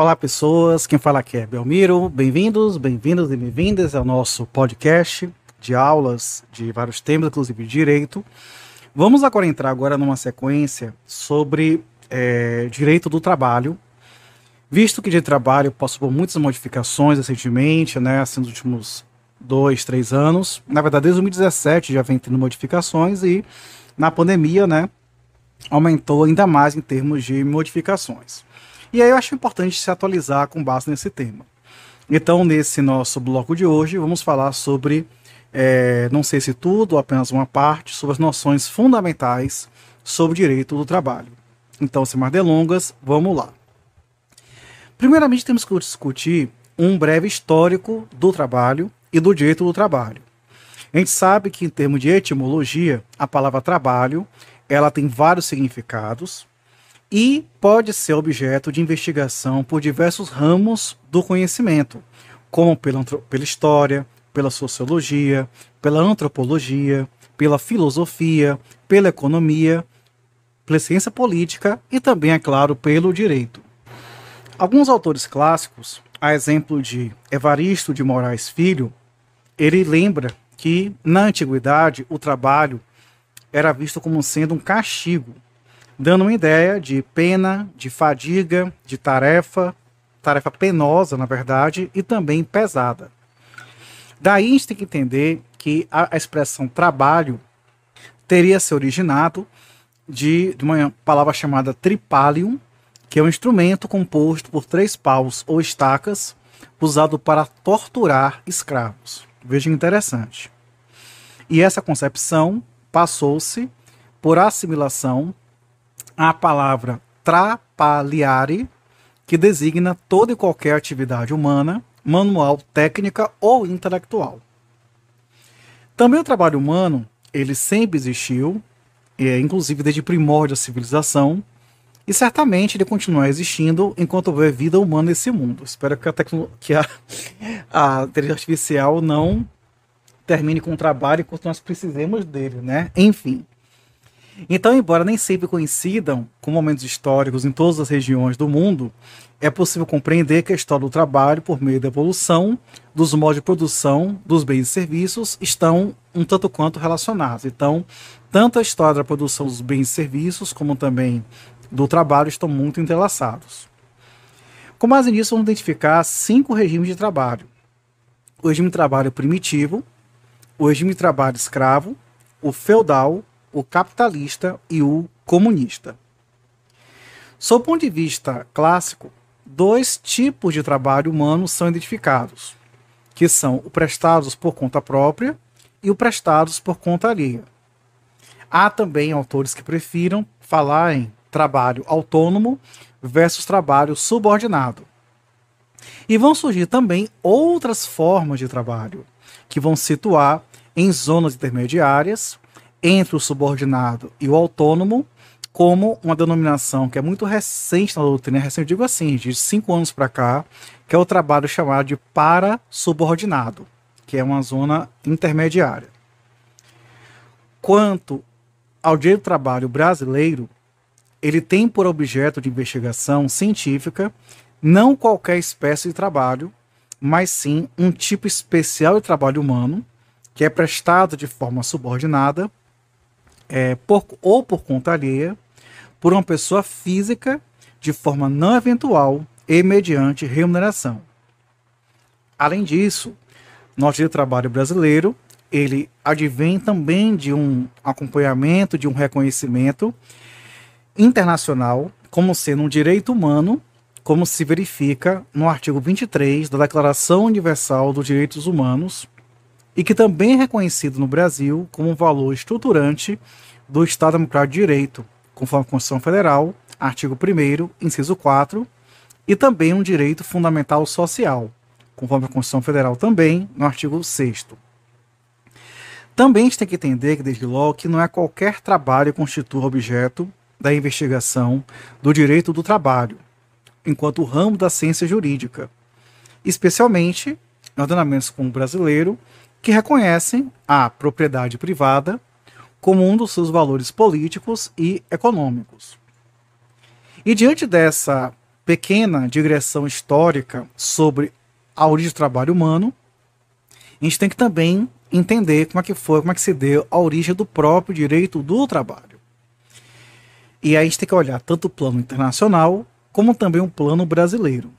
Olá, pessoas. Quem fala aqui é Belmiro. Bem-vindos, bem-vindos e bem-vindas ao nosso podcast de aulas de vários temas, inclusive direito. Vamos agora entrar agora numa sequência sobre é, direito do trabalho, visto que de trabalho passou por muitas modificações recentemente, né, assim, nos últimos dois, três anos. Na verdade, desde 2017 já vem tendo modificações e na pandemia, né, aumentou ainda mais em termos de modificações. E aí eu acho importante se atualizar com base nesse tema. Então, nesse nosso bloco de hoje, vamos falar sobre, é, não sei se tudo ou apenas uma parte, sobre as noções fundamentais sobre o direito do trabalho. Então, sem mais delongas, vamos lá. Primeiramente, temos que discutir um breve histórico do trabalho e do direito do trabalho. A gente sabe que, em termos de etimologia, a palavra trabalho ela tem vários significados e pode ser objeto de investigação por diversos ramos do conhecimento, como pela, pela história, pela sociologia, pela antropologia, pela filosofia, pela economia, pela ciência política e também, é claro, pelo direito. Alguns autores clássicos, a exemplo de Evaristo de Moraes Filho, ele lembra que na antiguidade o trabalho era visto como sendo um castigo dando uma ideia de pena, de fadiga, de tarefa, tarefa penosa, na verdade, e também pesada. Daí a gente tem que entender que a expressão trabalho teria se originado de, de uma palavra chamada tripalium, que é um instrumento composto por três paus ou estacas, usado para torturar escravos. Veja interessante. E essa concepção passou-se por assimilação a palavra trapaliare, que designa toda e qualquer atividade humana, manual, técnica ou intelectual. Também o trabalho humano, ele sempre existiu, é, inclusive desde primórdio da civilização, e certamente ele continuará existindo enquanto houver vida humana nesse mundo. Espero que a, tecno... que a, a inteligência artificial não termine com o trabalho enquanto nós precisemos dele, né? Enfim. Então, embora nem sempre coincidam com momentos históricos em todas as regiões do mundo, é possível compreender que a história do trabalho, por meio da evolução dos modos de produção dos bens e serviços, estão um tanto quanto relacionados. Então, tanto a história da produção dos bens e serviços, como também do trabalho, estão muito entrelaçados. Com base nisso, vamos identificar cinco regimes de trabalho: o regime de trabalho primitivo, o regime de trabalho escravo, o feudal, o capitalista e o comunista. Sob o ponto de vista clássico, dois tipos de trabalho humano são identificados, que são o prestados por conta própria e o prestados por conta alheia. Há também autores que prefiram falar em trabalho autônomo versus trabalho subordinado. E vão surgir também outras formas de trabalho, que vão situar em zonas intermediárias entre o subordinado e o autônomo como uma denominação que é muito recente na doutrina, é recente, digo assim, de cinco anos para cá, que é o trabalho chamado de para-subordinado, que é uma zona intermediária. Quanto ao direito do trabalho brasileiro, ele tem por objeto de investigação científica não qualquer espécie de trabalho, mas sim um tipo especial de trabalho humano que é prestado de forma subordinada é, por, ou por conta alheia, por uma pessoa física, de forma não eventual e mediante remuneração. Além disso, nosso trabalho brasileiro, ele advém também de um acompanhamento, de um reconhecimento internacional como sendo um direito humano, como se verifica no artigo 23 da Declaração Universal dos Direitos Humanos, e que também é reconhecido no Brasil como um valor estruturante do Estado Democrático de Direito, conforme a Constituição Federal, artigo 1 inciso 4, e também um direito fundamental social, conforme a Constituição Federal também, no artigo 6 Também a gente tem que entender que, desde logo, que não é qualquer trabalho que constitua objeto da investigação do direito do trabalho, enquanto ramo da ciência jurídica, especialmente em ordenamentos como o brasileiro, que reconhecem a propriedade privada como um dos seus valores políticos e econômicos. E diante dessa pequena digressão histórica sobre a origem do trabalho humano, a gente tem que também entender como é que foi, como é que se deu a origem do próprio direito do trabalho. E aí a gente tem que olhar tanto o plano internacional como também o plano brasileiro.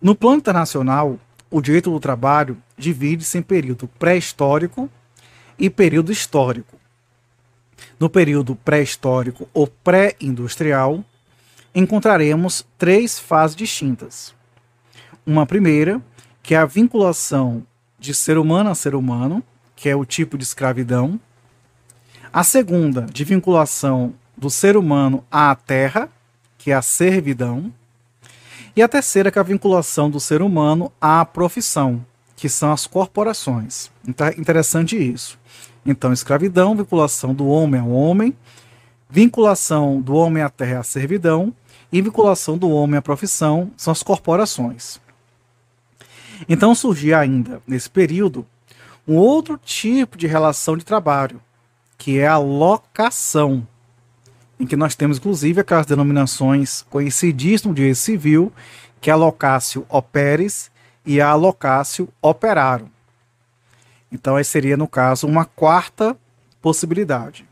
No plano internacional, o direito do trabalho divide-se em período pré-histórico e período histórico. No período pré-histórico ou pré-industrial, encontraremos três fases distintas. Uma primeira, que é a vinculação de ser humano a ser humano, que é o tipo de escravidão. A segunda, de vinculação do ser humano à terra, que é a servidão. E a terceira, que é a vinculação do ser humano à profissão, que são as corporações. Então, interessante isso. Então, escravidão, vinculação do homem ao homem, vinculação do homem à terra à servidão e vinculação do homem à profissão são as corporações. Então surgia ainda, nesse período, um outro tipo de relação de trabalho, que é a locação, em que nós temos inclusive aquelas denominações conhecidas de direito civil, que é a locácio operes e a locácio operarum. Então, aí seria, no caso, uma quarta possibilidade.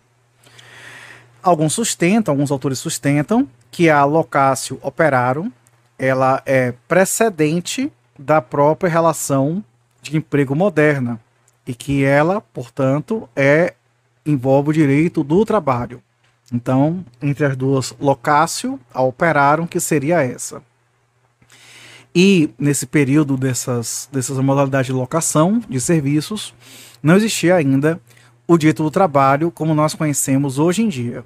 Alguns sustentam, alguns autores sustentam, que a locácio operarum ela é precedente da própria relação de emprego moderna e que ela, portanto, é envolve o direito do trabalho. Então, entre as duas, locácio a operarum, que seria essa. E nesse período dessas, dessas modalidades de locação de serviços, não existia ainda o direito do trabalho como nós conhecemos hoje em dia.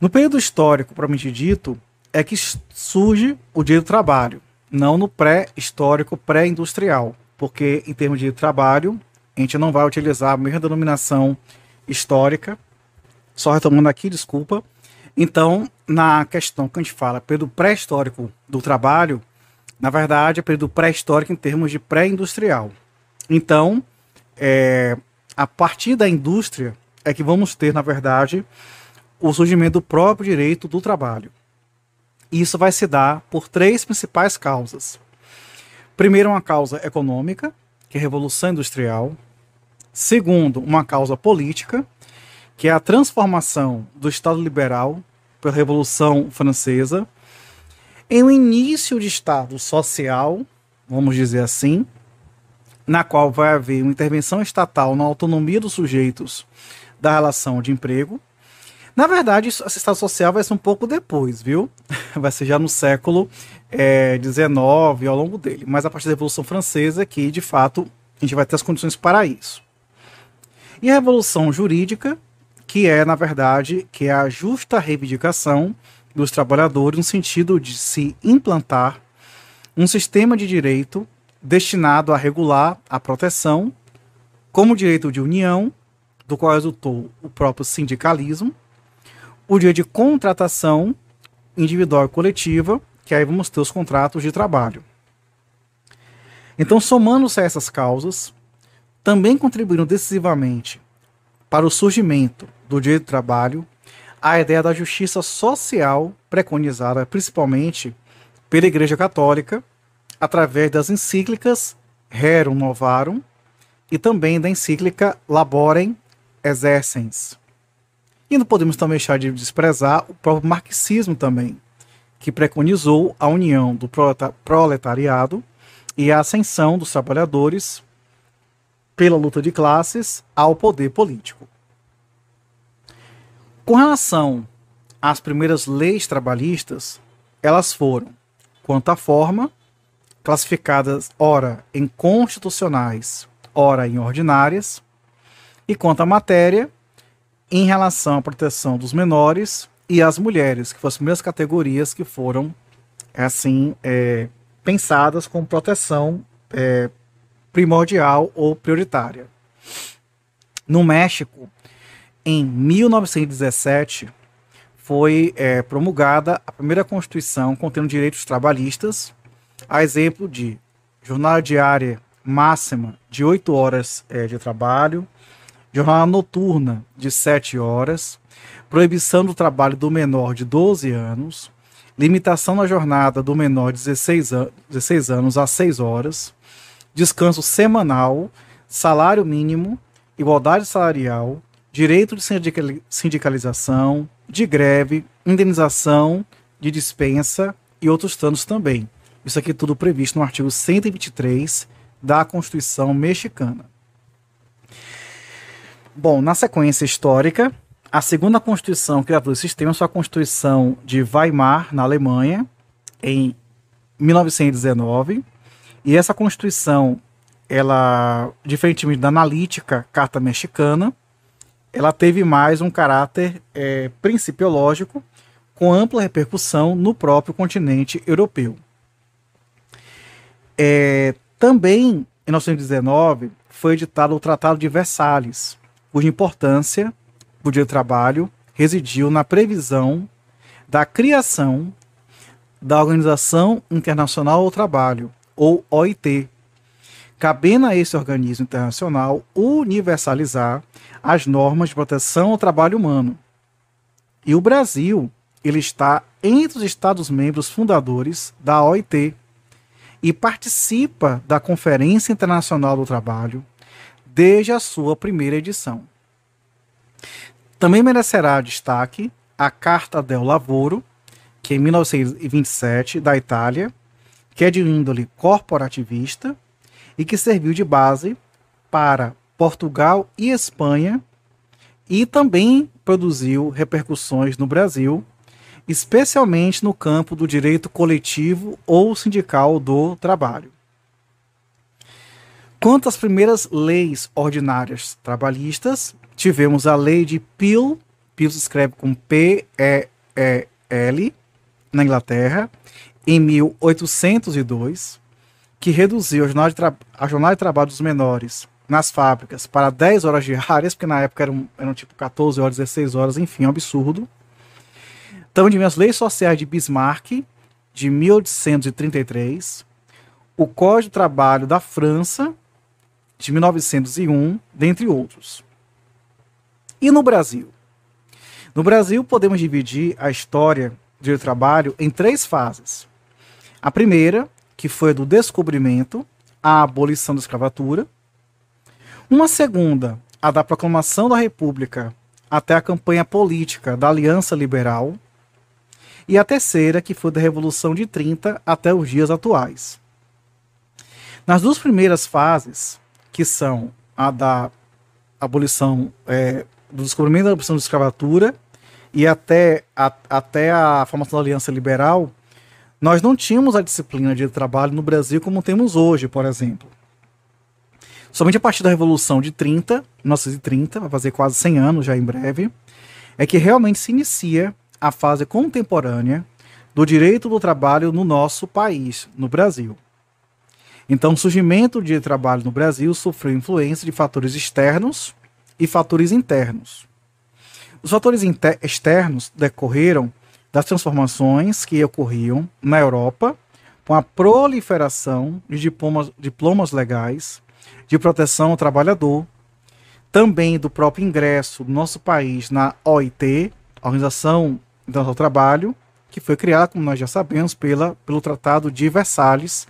No período histórico, propriamente dito, é que surge o direito do trabalho, não no pré-histórico, pré-industrial, porque em termos de trabalho, a gente não vai utilizar a mesma denominação histórica, só retomando aqui, desculpa, então, na questão que a gente fala, período pré-histórico do trabalho, na verdade, é período pré-histórico em termos de pré-industrial. Então, é, a partir da indústria é que vamos ter, na verdade, o surgimento do próprio direito do trabalho. Isso vai se dar por três principais causas. Primeiro, uma causa econômica, que é a Revolução Industrial. Segundo, uma causa política, que é a transformação do Estado liberal pela Revolução Francesa em um início de Estado social, vamos dizer assim, na qual vai haver uma intervenção estatal na autonomia dos sujeitos da relação de emprego. Na verdade, esse Estado social vai ser um pouco depois, viu? Vai ser já no século XIX, é, ao longo dele. Mas a partir da Revolução Francesa, é que de fato a gente vai ter as condições para isso. E a Revolução Jurídica, que é, na verdade, que é a justa reivindicação dos trabalhadores no sentido de se implantar um sistema de direito destinado a regular a proteção como direito de união, do qual resultou o próprio sindicalismo, o direito de contratação individual e coletiva, que aí vamos ter os contratos de trabalho. Então, somando-se a essas causas, também contribuíram decisivamente para o surgimento do direito do trabalho, a ideia da justiça social, preconizada principalmente pela Igreja Católica, através das encíclicas Rerum Novarum e também da encíclica Laborem Exercens. E não podemos também deixar de desprezar o próprio marxismo também, que preconizou a união do proletariado e a ascensão dos trabalhadores pela luta de classes ao poder político. Com relação às primeiras leis trabalhistas, elas foram, quanto à forma, classificadas ora em constitucionais, ora em ordinárias, e quanto à matéria, em relação à proteção dos menores e às mulheres, que foram as primeiras categorias que foram assim é, pensadas com proteção é, primordial ou prioritária. No México, em 1917 foi é, promulgada a primeira Constituição contendo direitos trabalhistas, a exemplo de jornada diária máxima de 8 horas é, de trabalho, jornada noturna de 7 horas, proibição do trabalho do menor de 12 anos, limitação na jornada do menor de 16, an 16 anos a 6 horas, descanso semanal, salário mínimo, igualdade salarial, direito de sindicalização, de greve, indenização, de dispensa e outros tantos também. Isso aqui tudo previsto no artigo 123 da Constituição Mexicana. Bom, na sequência histórica, a segunda Constituição criadora do sistema foi a Constituição de Weimar, na Alemanha, em 1919. E essa Constituição, ela, diferentemente da analítica Carta Mexicana, ela teve mais um caráter é, principiológico, com ampla repercussão no próprio continente europeu. É, também, em 1919, foi editado o Tratado de Versalhes, cuja importância do dia do trabalho residiu na previsão da criação da Organização Internacional do Trabalho, ou OIT, cabendo a esse organismo internacional universalizar as normas de proteção ao trabalho humano. E o Brasil, ele está entre os Estados-membros fundadores da OIT e participa da Conferência Internacional do Trabalho desde a sua primeira edição. Também merecerá destaque a Carta del Lavoro, que é em 1927, da Itália, que é de índole corporativista e que serviu de base para Portugal e Espanha, e também produziu repercussões no Brasil, especialmente no campo do direito coletivo ou sindical do trabalho. Quanto às primeiras leis ordinárias trabalhistas, tivemos a lei de Peel, Peel se escreve com P-E-E-L, na Inglaterra, em 1802, que reduziu a jornada, de, a jornada de trabalho dos menores nas fábricas para 10 horas diárias, porque na época eram, eram tipo 14 horas, 16 horas, enfim, é um absurdo. Então, de as leis sociais de Bismarck, de 1833, o Código de Trabalho da França, de 1901, dentre outros. E no Brasil? No Brasil, podemos dividir a história do trabalho em três fases. A primeira, que foi a do descobrimento, a abolição da escravatura, uma segunda, a da proclamação da República até a campanha política da Aliança Liberal. E a terceira, que foi da Revolução de 30 até os dias atuais. Nas duas primeiras fases, que são a da abolição é, do descobrimento da abolição da escravatura e até a, até a formação da Aliança Liberal, nós não tínhamos a disciplina de trabalho no Brasil como temos hoje, por exemplo somente a partir da Revolução de 30, 1930, vai fazer quase 100 anos já em breve, é que realmente se inicia a fase contemporânea do direito do trabalho no nosso país, no Brasil. Então, o surgimento de trabalho no Brasil sofreu influência de fatores externos e fatores internos. Os fatores externos decorreram das transformações que ocorriam na Europa com a proliferação de diplomas, diplomas legais, de proteção ao trabalhador, também do próprio ingresso do nosso país na OIT, Organização do Trabalho, que foi criada, como nós já sabemos, pela, pelo Tratado de Versalhes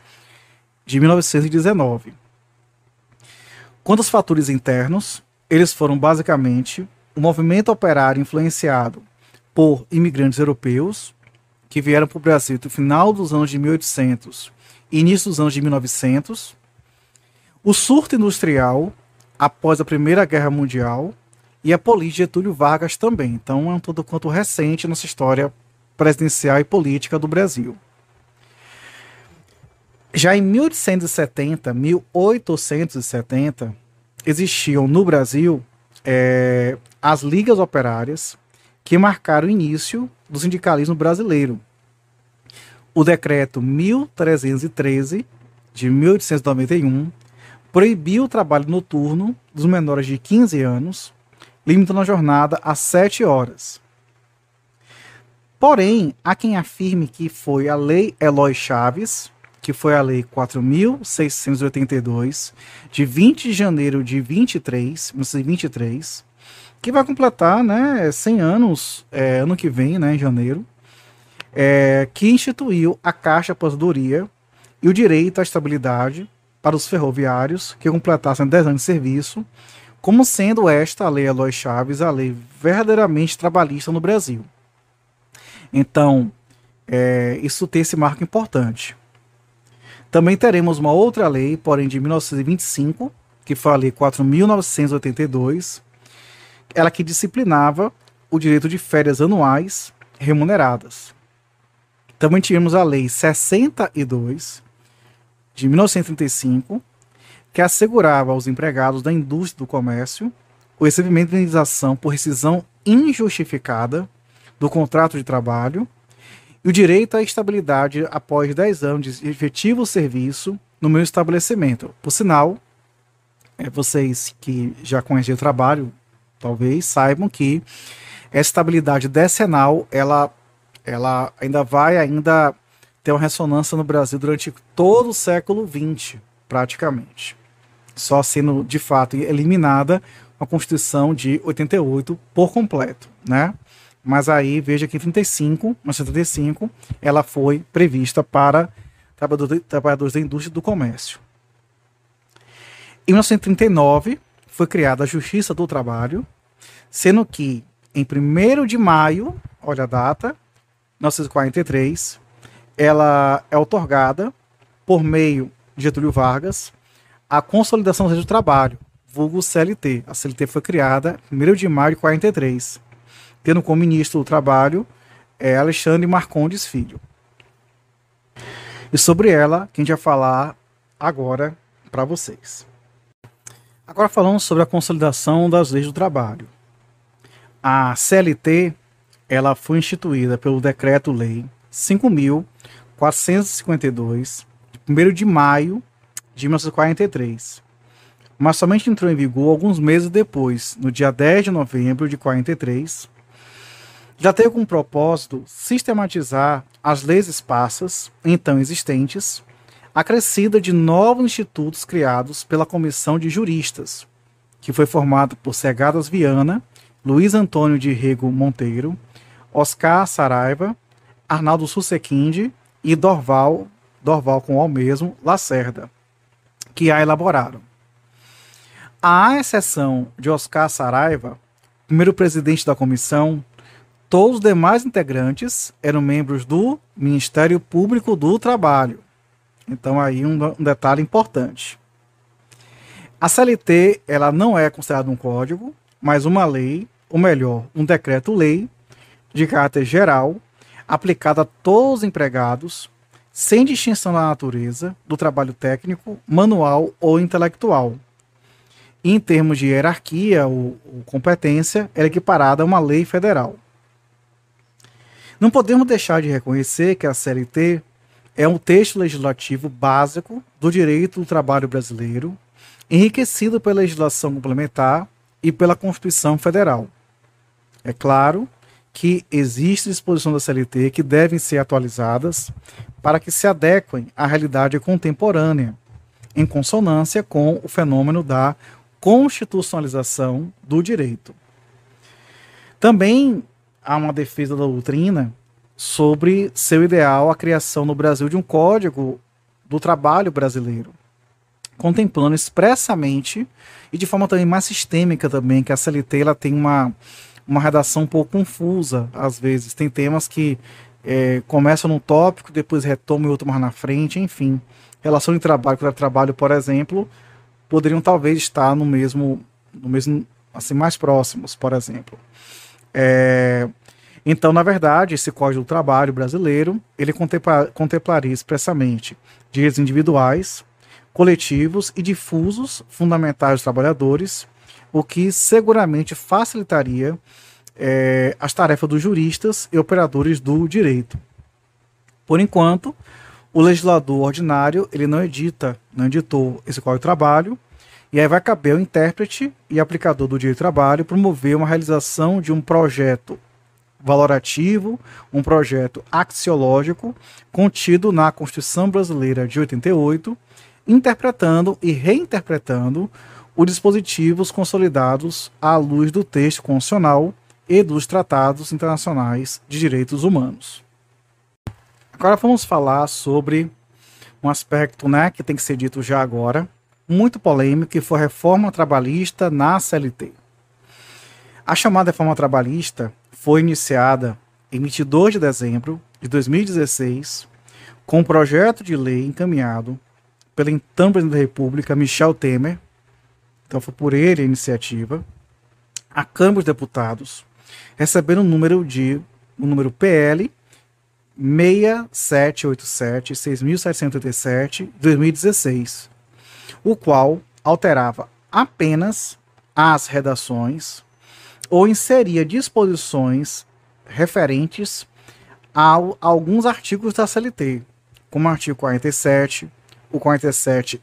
de 1919. Quanto aos fatores internos, eles foram basicamente o movimento operário influenciado por imigrantes europeus que vieram para o Brasil no final dos anos de 1800 e início dos anos de 1900, o surto industrial após a Primeira Guerra Mundial e a política de Getúlio Vargas também. Então é um tudo quanto recente nossa história presidencial e política do Brasil. Já em 1870, 1870, existiam no Brasil é, as ligas operárias que marcaram o início do sindicalismo brasileiro. O decreto 1313 de 1891 proibiu o trabalho noturno dos menores de 15 anos, limitando a jornada a 7 horas. Porém, há quem afirme que foi a Lei Eloy Chaves, que foi a Lei 4.682, de 20 de janeiro de 23, 23 que vai completar né, 100 anos é, ano que vem, né, em janeiro, é, que instituiu a Caixa Aposentadoria e o direito à estabilidade para os ferroviários que completassem 10 anos de serviço, como sendo esta a Lei Eloy Chaves a lei verdadeiramente trabalhista no Brasil. Então, é, isso tem esse marco importante. Também teremos uma outra lei, porém de 1925, que foi a Lei 4.982, ela que disciplinava o direito de férias anuais remuneradas. Também tivemos a Lei 62, de 1935, que assegurava aos empregados da indústria do comércio o recebimento de indenização por rescisão injustificada do contrato de trabalho e o direito à estabilidade após 10 anos de efetivo serviço no meu estabelecimento. Por sinal, é, vocês que já conhecem o trabalho, talvez saibam que essa estabilidade decenal, ela, ela ainda vai ainda ter uma ressonância no Brasil durante todo o século XX, praticamente. Só sendo, de fato, eliminada a Constituição de 88 por completo, né? Mas aí, veja que em 35, 1935, ela foi prevista para trabalhadores da indústria do comércio. Em 1939, foi criada a Justiça do Trabalho, sendo que em 1 de maio, olha a data, 1943, ela é otorgada por meio de Getúlio Vargas a Consolidação do Trabalho, vulgo CLT. A CLT foi criada 1 de maio de 43, tendo como ministro do Trabalho é Alexandre Marcondes Filho. E sobre ela, quem vai falar agora para vocês. Agora falando sobre a consolidação das leis do trabalho. A CLT, ela foi instituída pelo decreto-lei 5.452, de 1 de maio de 1943, mas somente entrou em vigor alguns meses depois, no dia 10 de novembro de 43. Já teve como propósito sistematizar as leis esparsas, então existentes, acrescida de novos institutos criados pela Comissão de Juristas, que foi formada por Segadas Viana, Luiz Antônio de Rego Monteiro, Oscar Saraiva, Arnaldo Susequinde e Dorval, Dorval com o mesmo, Lacerda, que a elaboraram. À exceção de Oscar Saraiva, primeiro presidente da comissão, todos os demais integrantes eram membros do Ministério Público do Trabalho. Então aí um, um detalhe importante. A CLT ela não é considerada um código, mas uma lei, ou melhor, um decreto-lei de caráter geral aplicada a todos os empregados, sem distinção da natureza, do trabalho técnico, manual ou intelectual. Em termos de hierarquia ou, ou competência, é equiparada a uma lei federal. Não podemos deixar de reconhecer que a CLT é um texto legislativo básico do direito do trabalho brasileiro, enriquecido pela legislação complementar e pela Constituição Federal. É claro que existem disposições da CLT que devem ser atualizadas para que se adequem à realidade contemporânea, em consonância com o fenômeno da constitucionalização do direito. Também há uma defesa da doutrina sobre seu ideal a criação no Brasil de um código do trabalho brasileiro, contemplando expressamente e de forma também mais sistêmica também que a CLT ela tem uma uma redação um pouco confusa, às vezes. Tem temas que é, começam num tópico, depois retomam e outro mais na frente, enfim. Relação de trabalho com trabalho, por exemplo, poderiam talvez estar no mesmo, no mesmo assim, mais próximos, por exemplo. É, então, na verdade, esse Código do Trabalho brasileiro, ele contempla, contemplaria expressamente direitos individuais, coletivos e difusos fundamentais dos trabalhadores, o que seguramente facilitaria é, as tarefas dos juristas e operadores do direito. Por enquanto, o legislador ordinário ele não edita, não editou esse código de trabalho, e aí vai caber ao intérprete e aplicador do direito do trabalho promover uma realização de um projeto valorativo, um projeto axiológico contido na Constituição Brasileira de 88 interpretando e reinterpretando os dispositivos consolidados à luz do texto constitucional e dos tratados internacionais de direitos humanos. Agora vamos falar sobre um aspecto né, que tem que ser dito já agora, muito polêmico, que foi a reforma trabalhista na CLT. A chamada reforma trabalhista foi iniciada em 22 de dezembro de 2016 com um projeto de lei encaminhado pelo então presidente da República, Michel Temer. Então foi por ele a iniciativa. A Câmara dos Deputados, recebendo o um número de o um número PL 6787 6787 2016, o qual alterava apenas as redações ou inseria disposições referentes a, a alguns artigos da CLT, como o artigo 47, o 47A,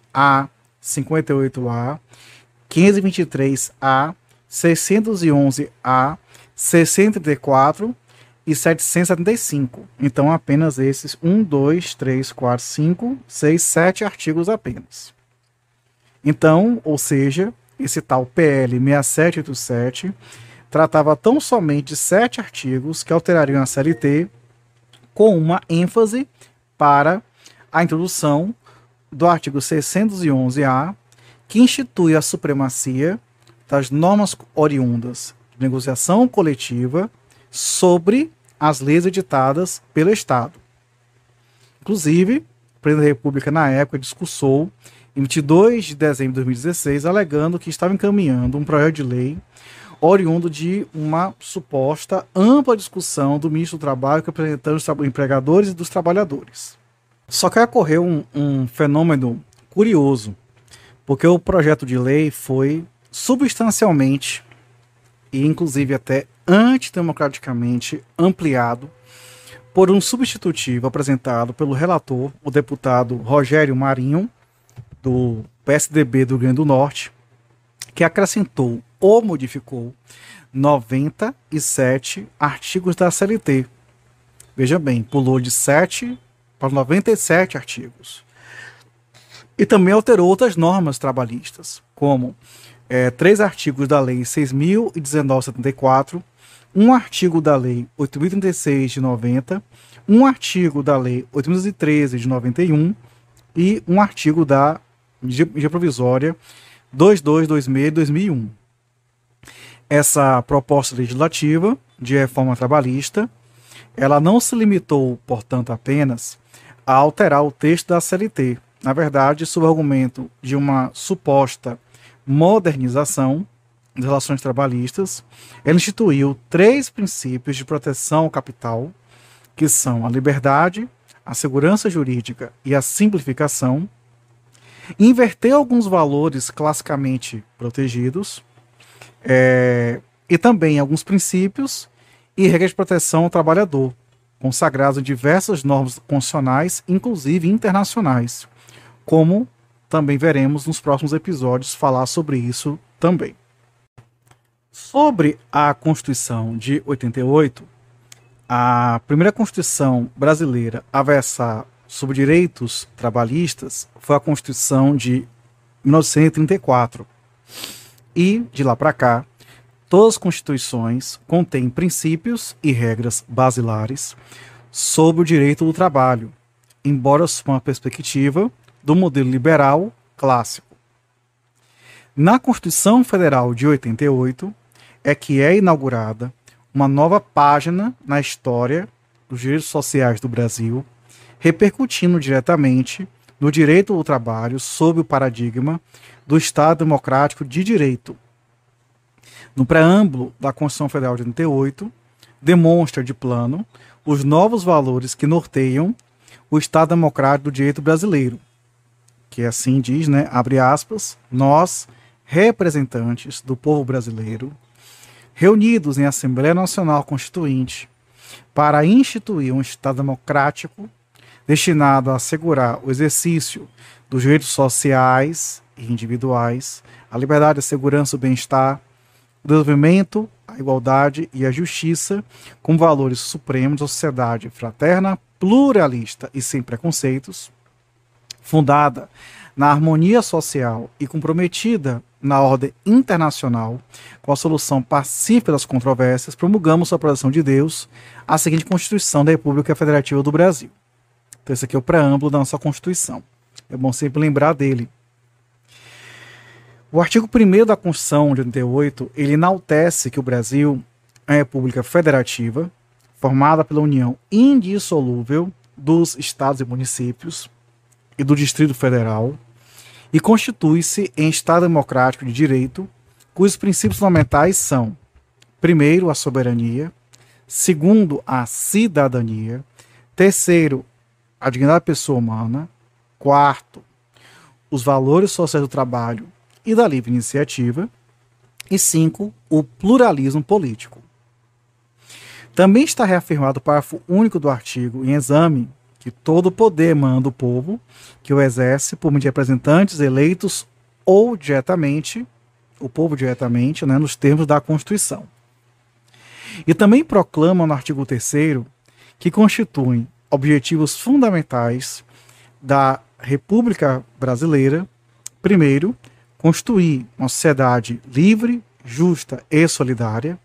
58A, 1523A, 611A, 634 e 775. Então, apenas esses 1, 2, 3, 4, 5, 6, 7 artigos apenas. Então, ou seja, esse tal PL 6787 tratava tão somente de sete artigos que alterariam a CLT com uma ênfase para a introdução do artigo 611-A, que institui a supremacia das normas oriundas de negociação coletiva sobre as leis editadas pelo Estado. Inclusive, o presidente da República, na época, discursou em 22 de dezembro de 2016, alegando que estava encaminhando um projeto de lei oriundo de uma suposta ampla discussão do ministro do Trabalho que é representando os empregadores e dos trabalhadores. Só que ocorreu um, um fenômeno curioso, porque o projeto de lei foi substancialmente e inclusive até antidemocraticamente ampliado por um substitutivo apresentado pelo relator, o deputado Rogério Marinho, do PSDB do Rio Grande do Norte, que acrescentou ou modificou 97 artigos da CLT. Veja bem, pulou de 7 para 97 artigos. E também alterou outras normas trabalhistas, como é, três artigos da Lei 6.019/74, um artigo da Lei 8.036 de 90, um artigo da Lei 8.013 de 91 e um artigo da medida provisória 2226/2001. Essa proposta legislativa de reforma trabalhista, ela não se limitou, portanto, apenas a alterar o texto da CLT. Na verdade, sob o argumento de uma suposta modernização das relações trabalhistas, ela instituiu três princípios de proteção ao capital, que são a liberdade, a segurança jurídica e a simplificação, inverteu alguns valores classicamente protegidos é, e também alguns princípios e regras de proteção ao trabalhador, consagrados diversas normas constitucionais, inclusive internacionais, como também veremos nos próximos episódios falar sobre isso também. Sobre a Constituição de 88, a primeira Constituição brasileira a versar sobre direitos trabalhistas foi a Constituição de 1934. E de lá para cá, Todas as constituições contêm princípios e regras basilares sobre o direito do trabalho, embora sob uma perspectiva do modelo liberal clássico. Na Constituição Federal de 88 é que é inaugurada uma nova página na história dos direitos sociais do Brasil, repercutindo diretamente no direito do trabalho sob o paradigma do Estado Democrático de Direito, no preâmbulo da Constituição Federal de 88, demonstra de plano os novos valores que norteiam o Estado Democrático do Direito Brasileiro, que assim diz, né, abre aspas, nós, representantes do povo brasileiro, reunidos em Assembleia Nacional Constituinte, para instituir um Estado democrático destinado a assegurar o exercício dos direitos sociais e individuais, a liberdade, a segurança, o bem-estar, o desenvolvimento, a igualdade e a justiça como valores supremos da sociedade fraterna, pluralista e sem preconceitos, fundada na harmonia social e comprometida na ordem internacional com a solução pacífica das controvérsias, promulgamos a proteção de Deus a seguinte Constituição da República Federativa do Brasil. Então, esse aqui é o preâmbulo da nossa Constituição. É bom sempre lembrar dele. O artigo 1 da Constituição de 88, ele enaltece que o Brasil é república federativa, formada pela união indissolúvel dos estados e municípios e do Distrito Federal, e constitui-se em Estado democrático de direito, cujos princípios fundamentais são: primeiro, a soberania, segundo, a cidadania, terceiro, a dignidade da pessoa humana, quarto, os valores sociais do trabalho e da livre iniciativa. E cinco, o pluralismo político. Também está reafirmado o parágrafo único do artigo em exame que todo poder manda o povo, que o exerce por meio de representantes eleitos ou diretamente, o povo diretamente, né, nos termos da Constituição. E também proclama no artigo 3 que constituem objetivos fundamentais da República Brasileira, primeiro, construir uma sociedade livre, justa e solidária.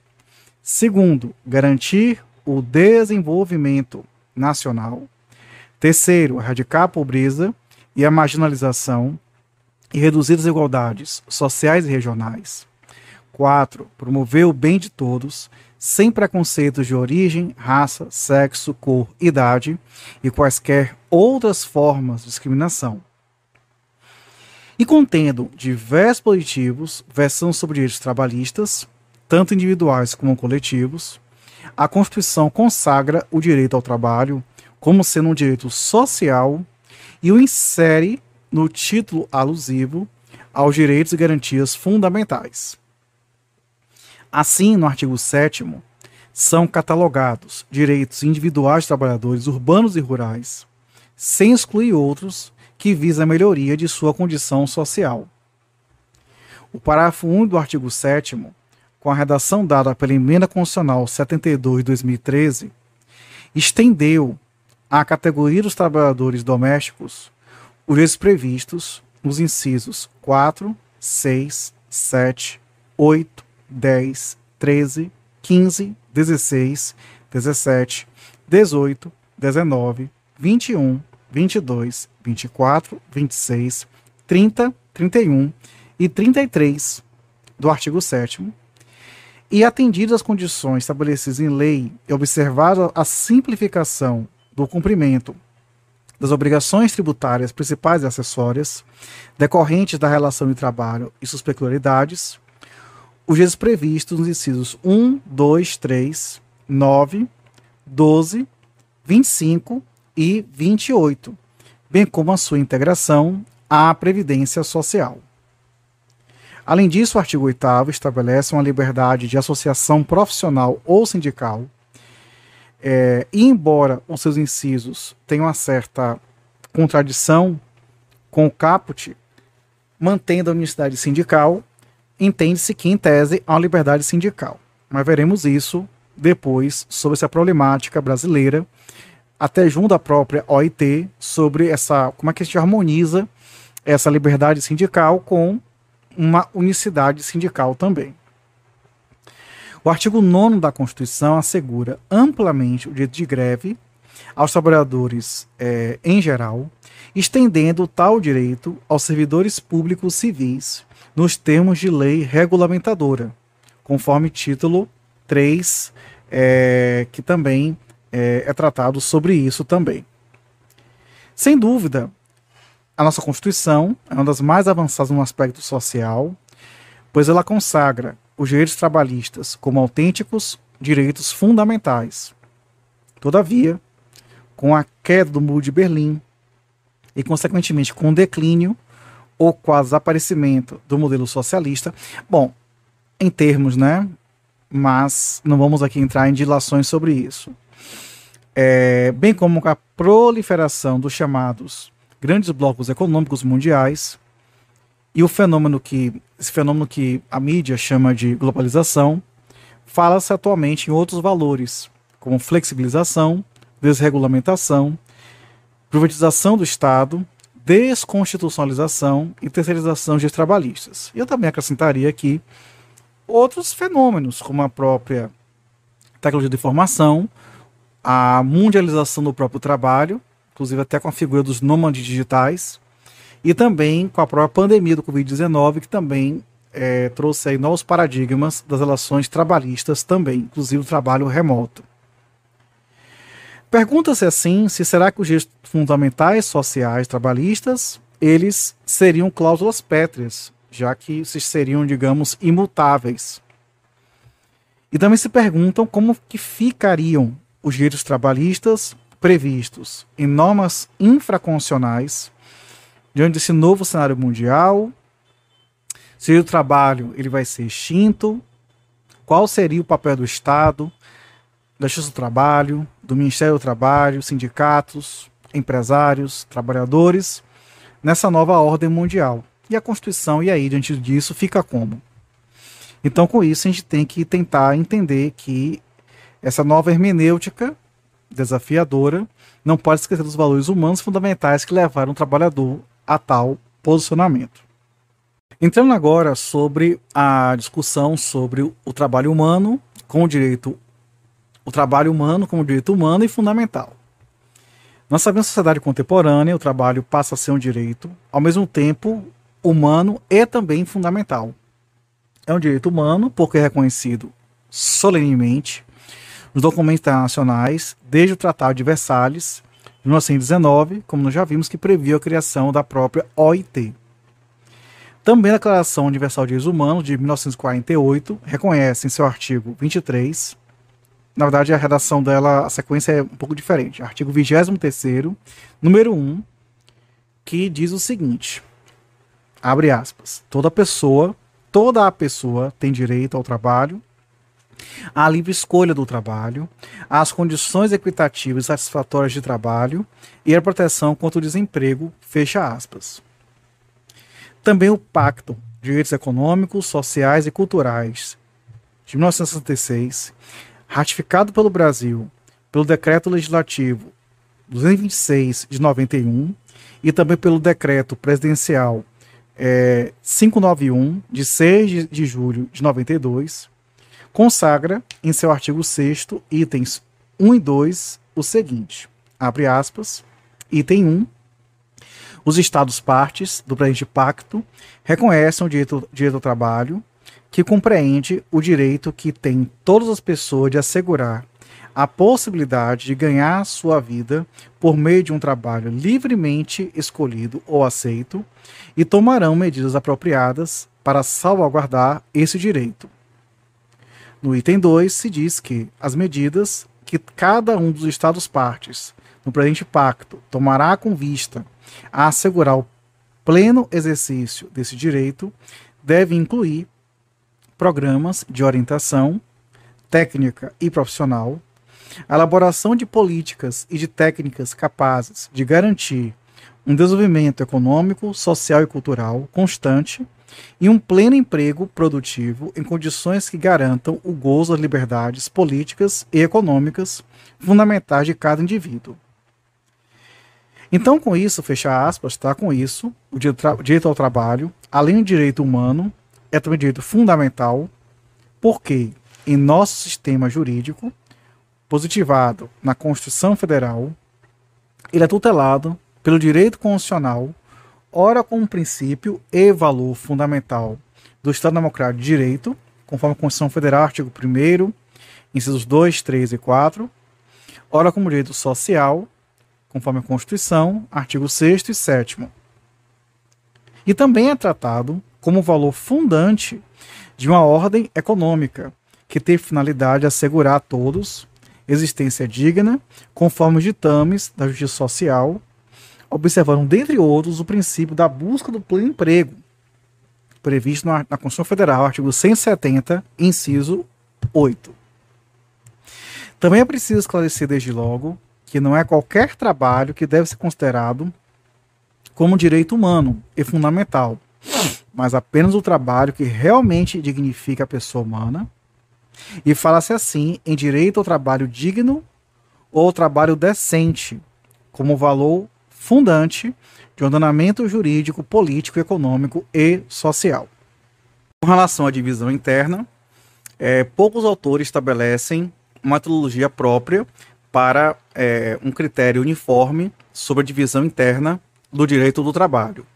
Segundo, garantir o desenvolvimento nacional. Terceiro, erradicar a pobreza e a marginalização e reduzir as desigualdades sociais e regionais. Quatro, promover o bem de todos, sem preconceitos de origem, raça, sexo, cor, idade e quaisquer outras formas de discriminação e contendo diversos positivos, versão sobre direitos trabalhistas, tanto individuais como coletivos. A Constituição consagra o direito ao trabalho como sendo um direito social e o insere no título alusivo aos direitos e garantias fundamentais. Assim, no artigo 7 são catalogados direitos individuais de trabalhadores urbanos e rurais, sem excluir outros que visa a melhoria de sua condição social. O parágrafo 1 do artigo 7, com a redação dada pela Emenda Constitucional 72 de 2013, estendeu à categoria dos trabalhadores domésticos os direitos previstos nos incisos 4, 6, 7, 8, 10, 13, 15, 16, 17, 18, 19, 21, 22, 24, 26, 30, 31 e 33 do artigo 7 e atendidas as condições estabelecidas em lei e observada a simplificação do cumprimento das obrigações tributárias principais e acessórias decorrentes da relação de trabalho e suas peculiaridades, os dias previstos nos incisos 1, 2, 3, 9, 12, 25 e 28, bem como a sua integração à Previdência Social. Além disso, o artigo 8 estabelece uma liberdade de associação profissional ou sindical. É, e embora os seus incisos tenham uma certa contradição com o caput, mantendo a unicidade sindical, entende-se que, em tese, há uma liberdade sindical. Mas veremos isso depois sobre essa problemática brasileira até junto à própria OIT, sobre essa como é que a gente harmoniza essa liberdade sindical com uma unicidade sindical também. O artigo 9 da Constituição assegura amplamente o direito de greve aos trabalhadores é, em geral, estendendo tal direito aos servidores públicos civis nos termos de lei regulamentadora, conforme título 3, é, eh, que também é, é tratado sobre isso também. Sem dúvida, a nossa Constituição é uma das mais avançadas no aspecto social, pois ela consagra os direitos trabalhistas como autênticos direitos fundamentais. Todavia, com a queda do Muro de Berlim e, consequentemente, com o declínio ou quase desaparecimento do modelo socialista, bom, em termos, né? Mas não vamos aqui entrar em dilações sobre isso é, bem como com a proliferação dos chamados grandes blocos econômicos mundiais e o fenômeno que esse fenômeno que a mídia chama de globalização fala-se atualmente em outros valores como flexibilização, desregulamentação, privatização do Estado, desconstitucionalização e terceirização de trabalhistas. Eu também acrescentaria aqui outros fenômenos como a própria tecnologia de informação, a mundialização do próprio trabalho, inclusive até com a figura dos nômades digitais, e também com a própria pandemia do Covid-19, que também é, trouxe aí novos paradigmas das relações trabalhistas também, inclusive o trabalho remoto. Pergunta-se assim se será que os direitos fundamentais sociais trabalhistas eles seriam cláusulas pétreas, já que seriam, digamos, imutáveis. E também se perguntam como que ficariam os direitos trabalhistas previstos em normas infraconstitucionais diante desse novo cenário mundial? Se o trabalho ele vai ser extinto, qual seria o papel do Estado, da Justiça do Trabalho, do Ministério do Trabalho, sindicatos, empresários, trabalhadores nessa nova ordem mundial? E a Constituição e aí diante disso fica como? Então com isso a gente tem que tentar entender que essa nova hermenêutica desafiadora não pode esquecer dos valores humanos fundamentais que levaram o trabalhador a tal posicionamento. Entrando agora sobre a discussão sobre o trabalho humano com o direito o trabalho humano como direito humano e fundamental. Nós sabemos que na sociedade contemporânea o trabalho passa a ser um direito, ao mesmo tempo humano e também fundamental. É um direito humano porque é reconhecido solenemente nos documentos internacionais desde o Tratado de Versalhes, de 1919, como nós já vimos, que previu a criação da própria OIT. Também a Declaração Universal de Direitos Humanos, de 1948, reconhece em seu artigo 23, na verdade a redação dela, a sequência é um pouco diferente, artigo 23 número 1, que diz o seguinte, abre aspas, toda pessoa, toda a pessoa tem direito ao trabalho, a livre escolha do trabalho, as condições equitativas e satisfatórias de trabalho e a proteção contra o desemprego, fecha aspas. Também o Pacto de Direitos Econômicos, Sociais e Culturais de 1966, ratificado pelo Brasil pelo Decreto Legislativo 226 de 91 e também pelo Decreto Presidencial é, eh, 591 de 6 de julho de 92, consagra em seu artigo 6 itens 1 e 2 o seguinte, abre aspas, item 1, os estados partes do presente pacto reconhecem o direito, direito ao trabalho que compreende o direito que tem todas as pessoas de assegurar a possibilidade de ganhar sua vida por meio de um trabalho livremente escolhido ou aceito e tomarão medidas apropriadas para salvaguardar esse direito, no item 2, se diz que as medidas que cada um dos Estados partes no presente pacto tomará com vista a assegurar o pleno exercício desse direito deve incluir programas de orientação técnica e profissional, elaboração de políticas e de técnicas capazes de garantir um desenvolvimento econômico, social e cultural constante e um pleno emprego produtivo em condições que garantam o gozo das liberdades políticas e econômicas fundamentais de cada indivíduo. Então, com isso, fecha aspas, tá? Com isso, o direito ao trabalho, além do direito humano, é também direito fundamental, porque em nosso sistema jurídico, positivado na Constituição Federal, ele é tutelado pelo direito constitucional ora com o princípio e valor fundamental do Estado Democrático de Direito, conforme a Constituição Federal, artigo 1 incisos 2, 3 e 4, ora como direito social, conforme a Constituição, artigo 6 e 7 e também é tratado como valor fundante de uma ordem econômica que tem finalidade assegurar a todos existência digna, conforme os ditames da justiça social observando, dentre outros, o princípio da busca do pleno emprego, previsto na, Constituição Federal, artigo 170, inciso 8. Também é preciso esclarecer desde logo que não é qualquer trabalho que deve ser considerado como direito humano e fundamental, mas apenas o trabalho que realmente dignifica a pessoa humana e fala-se assim em direito ao trabalho digno ou trabalho decente, como valor fundante de ordenamento jurídico, político, econômico e social. Com relação à divisão interna, é, poucos autores estabelecem uma metodologia própria para é, um critério uniforme sobre a divisão interna do direito do trabalho.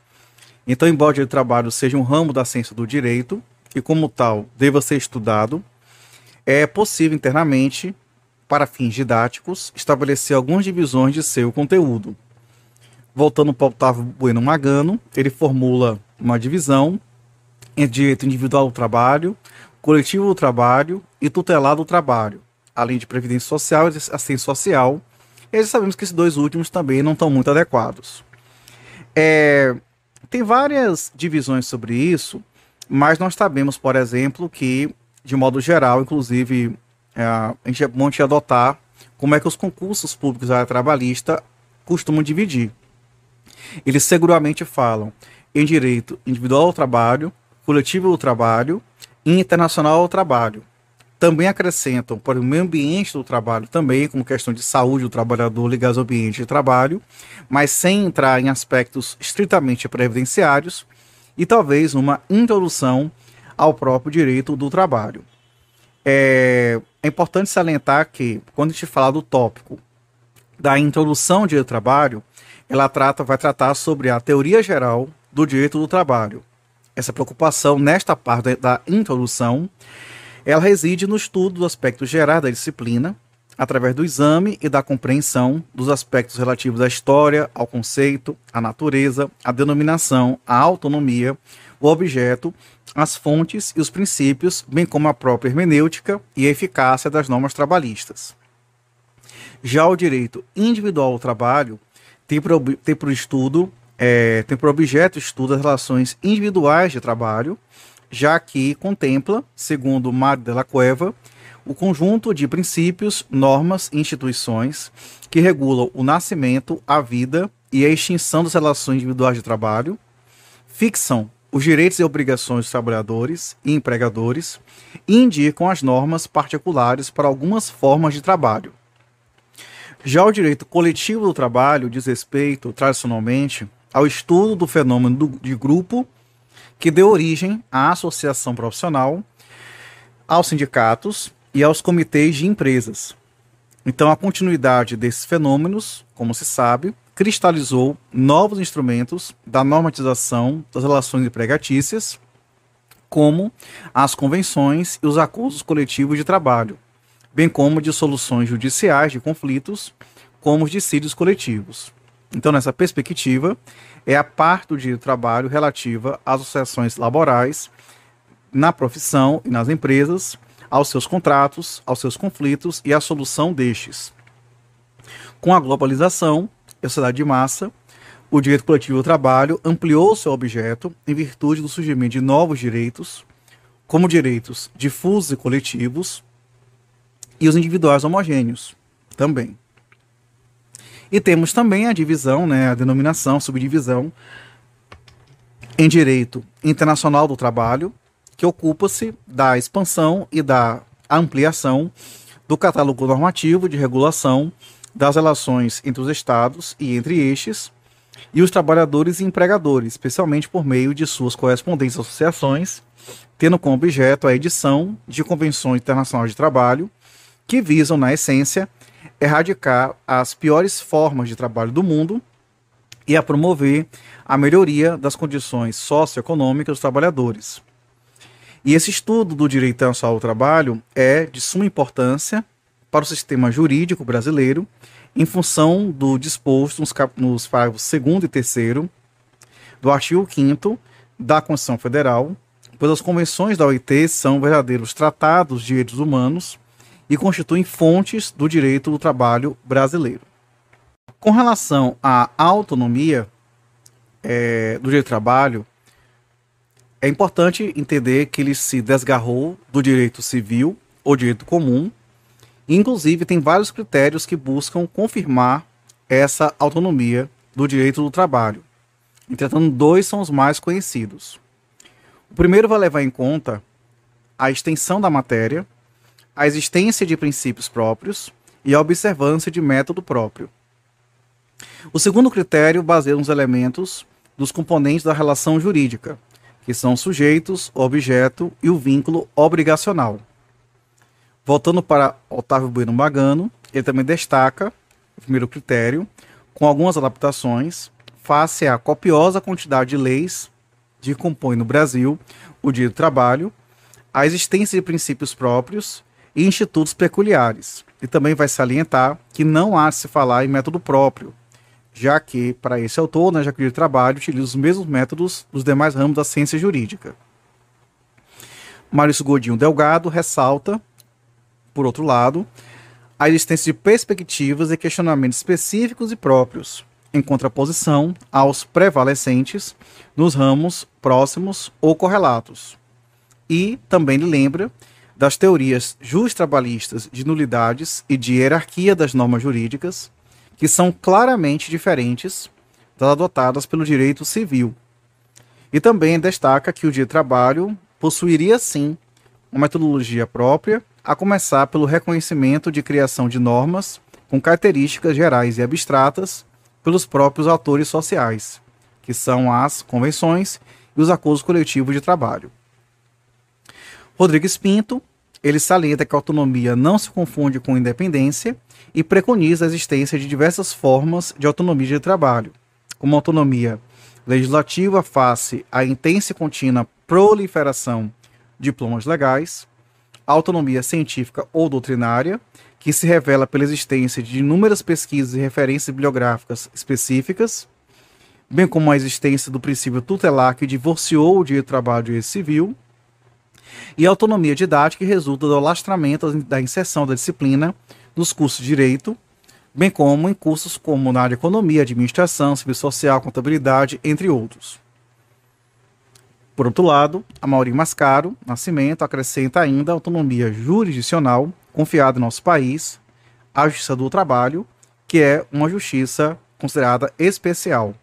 Então, embora o direito do trabalho seja um ramo da ciência do direito, e como tal deva ser estudado, é possível internamente, para fins didáticos, estabelecer algumas divisões de seu conteúdo. Voltando para Otávio Bueno Magano, ele formula uma divisão entre direito individual do trabalho, coletivo do trabalho e tutelar do trabalho, além de previdência social e assistência social. E já sabemos que esses dois últimos também não estão muito adequados. É, tem várias divisões sobre isso, mas nós sabemos, por exemplo, que, de modo geral, inclusive, é, a gente é bom te adotar como é que os concursos públicos da área trabalhista costumam dividir eles seguramente falam em direito individual ao trabalho, coletivo ao trabalho e internacional ao trabalho. Também acrescentam para o meio ambiente do trabalho, também como questão de saúde do trabalhador ligado ao ambiente de trabalho, mas sem entrar em aspectos estritamente previdenciários e talvez uma introdução ao próprio direito do trabalho. É, é importante salientar que, quando a gente fala do tópico da introdução ao direito do trabalho, ela trata, vai tratar sobre a teoria geral do direito do trabalho. Essa preocupação nesta parte da introdução, ela reside no estudo do aspecto geral da disciplina, através do exame e da compreensão dos aspectos relativos à história, ao conceito, à natureza, à denominação, à autonomia, o objeto, as fontes e os princípios, bem como a própria hermenêutica e a eficácia das normas trabalhistas. Já o direito individual ao trabalho tem para tem o estudo, é, tem para objeto estudo as relações individuais de trabalho, já que contempla, segundo Mário de la Cueva, o conjunto de princípios, normas e instituições que regulam o nascimento, a vida e a extinção das relações individuais de trabalho, fixam os direitos e obrigações dos trabalhadores e empregadores e indicam as normas particulares para algumas formas de trabalho. Já o direito coletivo do trabalho diz respeito, tradicionalmente, ao estudo do fenômeno do, de grupo que deu origem à associação profissional, aos sindicatos e aos comitês de empresas. Então, a continuidade desses fenômenos, como se sabe, cristalizou novos instrumentos da normatização das relações empregatícias, como as convenções e os acordos coletivos de trabalho, bem como de soluções judiciais de conflitos, como os dissídios coletivos. Então, nessa perspectiva, é a parte do direito do trabalho relativa às associações laborais, na profissão e nas empresas, aos seus contratos, aos seus conflitos e à solução destes. Com a globalização e a sociedade de massa, o direito coletivo do trabalho ampliou seu objeto em virtude do surgimento de novos direitos, como direitos difusos e coletivos, e os individuais homogêneos também. E temos também a divisão, né, a denominação, subdivisão em direito internacional do trabalho, que ocupa-se da expansão e da ampliação do catálogo normativo de regulação das relações entre os Estados e entre estes e os trabalhadores e empregadores, especialmente por meio de suas correspondentes associações, tendo como objeto a edição de convenções internacionais de trabalho que visam, na essência, erradicar as piores formas de trabalho do mundo e a promover a melhoria das condições socioeconômicas dos trabalhadores. E esse estudo do direito ao trabalho é de suma importância para o sistema jurídico brasileiro, em função do disposto nos, nos parágrafos 2 e 3 do artigo 5 da Constituição Federal, pois as convenções da OIT são verdadeiros tratados de direitos humanos e constituem fontes do direito do trabalho brasileiro. Com relação à autonomia é, do direito do trabalho, é importante entender que ele se desgarrou do direito civil ou direito comum, e inclusive tem vários critérios que buscam confirmar essa autonomia do direito do trabalho. Entretanto, dois são os mais conhecidos. O primeiro vai levar em conta a extensão da matéria, a existência de princípios próprios e a observância de método próprio. O segundo critério baseia nos elementos dos componentes da relação jurídica, que são sujeitos, objeto e o vínculo obrigacional. Voltando para Otávio Bueno Magano, ele também destaca o primeiro critério, com algumas adaptações, face à copiosa quantidade de leis que compõem no Brasil o direito do trabalho, a existência de princípios próprios e institutos peculiares. E também vai salientar que não há de se falar em método próprio, já que, para esse autor, né, já que o trabalho utiliza os mesmos métodos dos demais ramos da ciência jurídica. Maurício Godinho Delgado ressalta, por outro lado, a existência de perspectivas e questionamentos específicos e próprios, em contraposição aos prevalecentes nos ramos próximos ou correlatos. E também lhe lembra das teorias trabalhistas de nulidades e de hierarquia das normas jurídicas, que são claramente diferentes das adotadas pelo direito civil. E também destaca que o de trabalho possuiria sim uma metodologia própria, a começar pelo reconhecimento de criação de normas com características gerais e abstratas pelos próprios atores sociais, que são as convenções e os acordos coletivos de trabalho. Rodrigues Pinto ele salienta que a autonomia não se confunde com independência e preconiza a existência de diversas formas de autonomia de trabalho, como autonomia legislativa face à intensa e contínua proliferação de diplomas legais, autonomia científica ou doutrinária, que se revela pela existência de inúmeras pesquisas e referências bibliográficas específicas, bem como a existência do princípio tutelar que divorciou o direito do trabalho do direito civil, e autonomia didática que resulta do alastramento da inserção da disciplina nos cursos de direito, bem como em cursos como na área de economia, administração, serviço social, contabilidade, entre outros. Por outro lado, a Mauri Mascaro Nascimento acrescenta ainda a autonomia jurisdicional confiada em nosso país à Justiça do Trabalho, que é uma justiça considerada especial.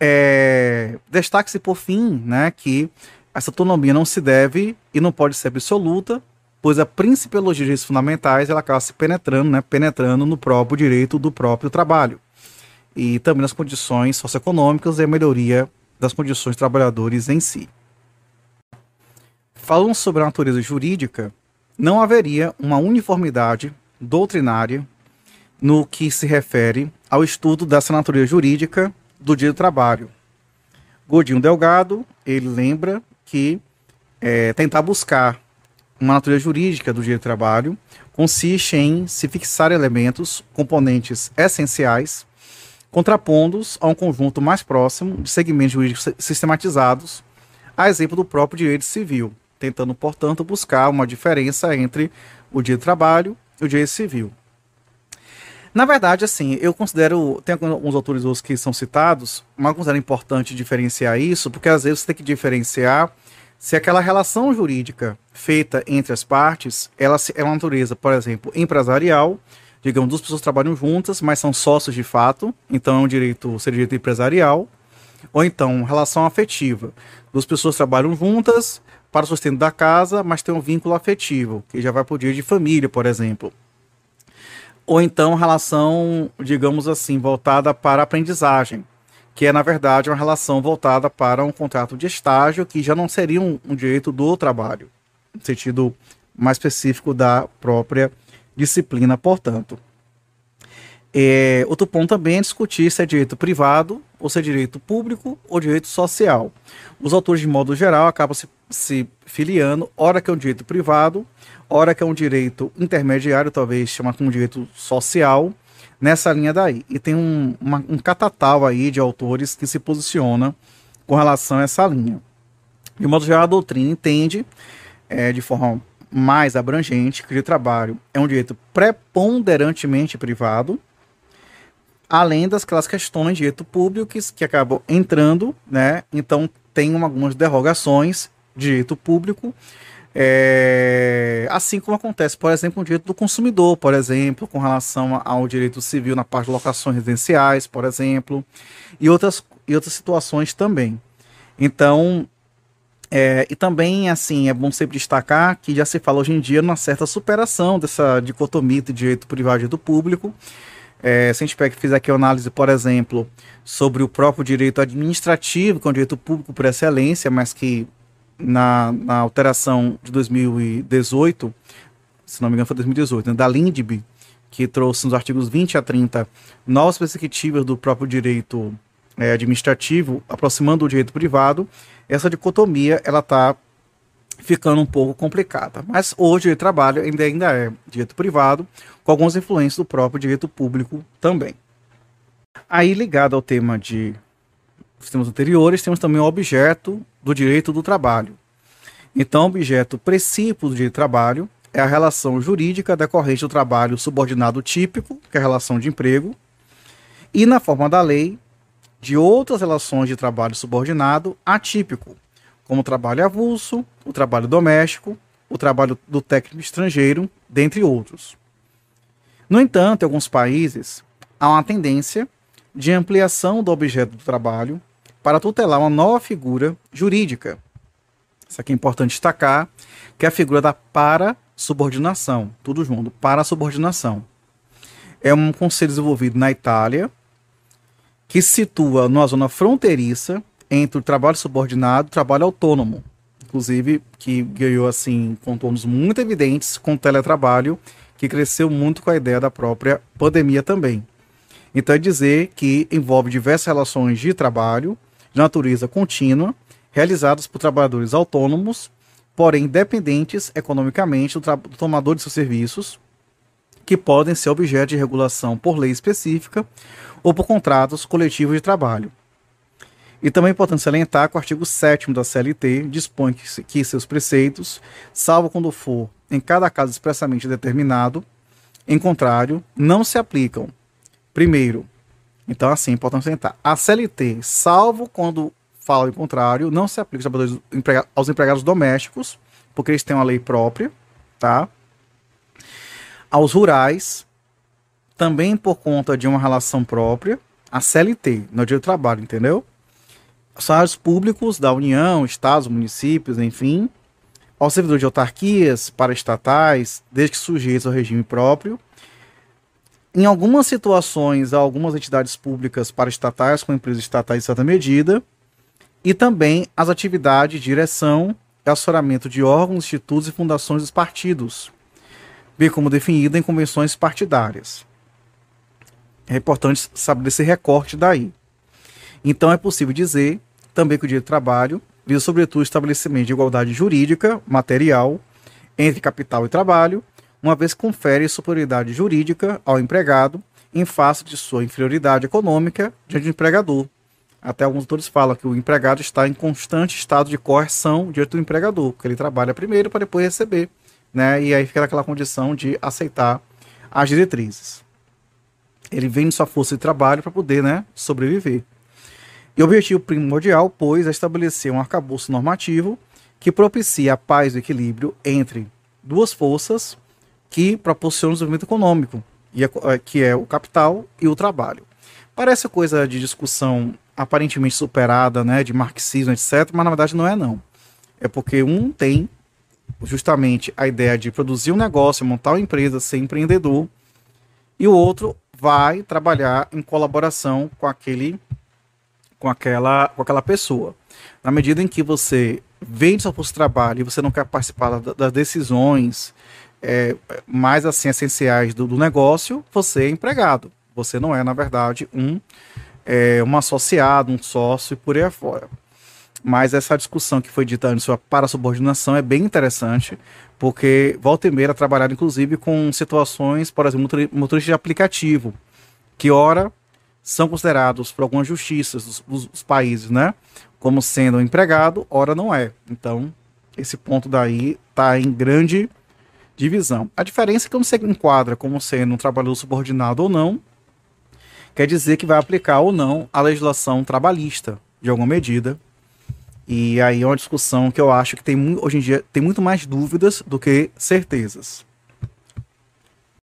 É, Destaque-se, por fim, né, que essa autonomia não se deve e não pode ser absoluta, pois a princípio dos direitos fundamentais ela acaba se penetrando, né, penetrando no próprio direito do próprio trabalho e também nas condições socioeconômicas e a melhoria das condições dos trabalhadores em si. Falando sobre a natureza jurídica, não haveria uma uniformidade doutrinária no que se refere ao estudo dessa natureza jurídica do direito do trabalho. Godinho Delgado, ele lembra que é, tentar buscar uma natureza jurídica do direito do trabalho consiste em se fixar elementos, componentes essenciais, contrapondo-os a um conjunto mais próximo de segmentos jurídicos sistematizados, a exemplo do próprio direito civil, tentando, portanto, buscar uma diferença entre o direito do trabalho e o direito civil. Na verdade, assim, eu considero. Tem alguns autores que são citados, mas eu considero importante diferenciar isso, porque às vezes você tem que diferenciar se aquela relação jurídica feita entre as partes ela é uma natureza, por exemplo, empresarial, digamos, duas pessoas trabalham juntas, mas são sócios de fato, então é um direito, seria direito empresarial, ou então relação afetiva, duas pessoas trabalham juntas para o sustento da casa, mas tem um vínculo afetivo, que já vai para o dia de família, por exemplo ou então relação, digamos assim, voltada para a aprendizagem, que é na verdade uma relação voltada para um contrato de estágio que já não seria um, um direito do trabalho, no sentido mais específico da própria disciplina, portanto. É, outro ponto também é discutir se é direito privado, ou se é direito público, ou direito social. Os autores, de modo geral, acabam se, se filiando, ora que é um direito privado, hora que é um direito intermediário, talvez chamar como direito social, nessa linha daí. E tem um, uma, um catatal aí de autores que se posiciona com relação a essa linha. De modo geral, a doutrina entende, é, de forma mais abrangente, que o trabalho é um direito preponderantemente privado, além das aquelas questões de direito público que, que acabam entrando, né? Então, tem algumas derrogações de direito público, é, assim como acontece, por exemplo, com o direito do consumidor, por exemplo, com relação ao direito civil na parte de locações residenciais, por exemplo, e outras, e outras situações também. Então, é, e também, assim, é bom sempre destacar que já se fala hoje em dia numa certa superação dessa dicotomia de direito privado e direito público. É, se a gente pega, fizer aqui uma análise, por exemplo, sobre o próprio direito administrativo, que é um direito público por excelência, mas que na, na alteração de 2018, se não me engano foi 2018, né, da LINDB, que trouxe nos artigos 20 a 30 novas perspectivas do próprio direito é, administrativo, aproximando o direito privado, essa dicotomia ela está ficando um pouco complicada. Mas hoje o trabalho ainda, ainda é direito privado, com algumas influências do próprio direito público também. Aí, ligado ao tema de sistemas anteriores, temos também o objeto do direito do trabalho. Então, objeto princípio do direito do trabalho é a relação jurídica decorrente do trabalho subordinado típico, que é a relação de emprego, e na forma da lei, de outras relações de trabalho subordinado atípico, como o trabalho avulso, o trabalho doméstico, o trabalho do técnico estrangeiro, dentre outros. No entanto, em alguns países, há uma tendência de ampliação do objeto do trabalho para tutelar uma nova figura jurídica. Isso aqui é importante destacar, que é a figura da para-subordinação, tudo junto, para-subordinação. É um conselho desenvolvido na Itália, que se situa numa zona fronteiriça entre o trabalho subordinado e o trabalho autônomo, inclusive que ganhou assim contornos muito evidentes com o teletrabalho, que cresceu muito com a ideia da própria pandemia também. Então é dizer que envolve diversas relações de trabalho de natureza contínua, realizados por trabalhadores autônomos, porém dependentes economicamente do, do tomador de seus serviços, que podem ser objeto de regulação por lei específica ou por contratos coletivos de trabalho. E também é importante salientar que o artigo 7 da CLT dispõe que, que seus preceitos, salvo quando for em cada caso expressamente determinado, em contrário, não se aplicam. Primeiro, então, assim, é importante tentar. A CLT, salvo quando fala o contrário, não se aplica aos aos empregados domésticos, porque eles têm uma lei própria, tá? Aos rurais, também por conta de uma relação própria, a CLT, no é dia do trabalho, entendeu? Salários públicos da União, estados, municípios, enfim, aos servidores de autarquias, para estatais, desde que sujeitos ao regime próprio, em algumas situações, há algumas entidades públicas para estatais com empresas estatais em certa medida, e também as atividades de direção e assessoramento de órgãos, institutos e fundações dos partidos, bem como definida em convenções partidárias. É importante saber desse recorte daí. Então é possível dizer também que o direito do trabalho visa sobretudo o estabelecimento de igualdade jurídica, material, entre capital e trabalho, uma vez confere superioridade jurídica ao empregado em face de sua inferioridade econômica diante do empregador. Até alguns autores falam que o empregado está em constante estado de coerção diante do empregador, porque ele trabalha primeiro para depois receber, né? E aí fica naquela condição de aceitar as diretrizes. Ele vende sua força de trabalho para poder, né, sobreviver. E o objetivo primordial, pois, é estabelecer um arcabouço normativo que propicia a paz e o equilíbrio entre duas forças que proporciona o desenvolvimento econômico, eh, que é o capital e o trabalho. Parece coisa de discussão aparentemente superada, né, de marxismo, etc., mas na verdade não é não. É porque um tem justamente a ideia de produzir um negócio, montar uma empresa, ser empreendedor, e o outro vai trabalhar em colaboração com aquele com aquela com aquela pessoa. Na medida em que você vende seu posto de trabalho e você não quer participar das decisões, é, mais assim essenciais do, do, negócio, você é empregado. Você não é, na verdade, um, é, um associado, um sócio e por aí afora. Mas essa discussão que foi dita antes para a subordinação é bem interessante, porque volta e meia trabalhar, inclusive, com situações, por exemplo, motorista de aplicativo, que ora são considerados por algumas justiças dos, dos, dos países, né? Como sendo um empregado, ora não é. Então, esse ponto daí está em grande divisão. A diferença é que você enquadra como sendo um trabalhador subordinado ou não, quer dizer que vai aplicar ou não a legislação trabalhista, de alguma medida. E aí é uma discussão que eu acho que tem, hoje em dia tem muito mais dúvidas do que certezas.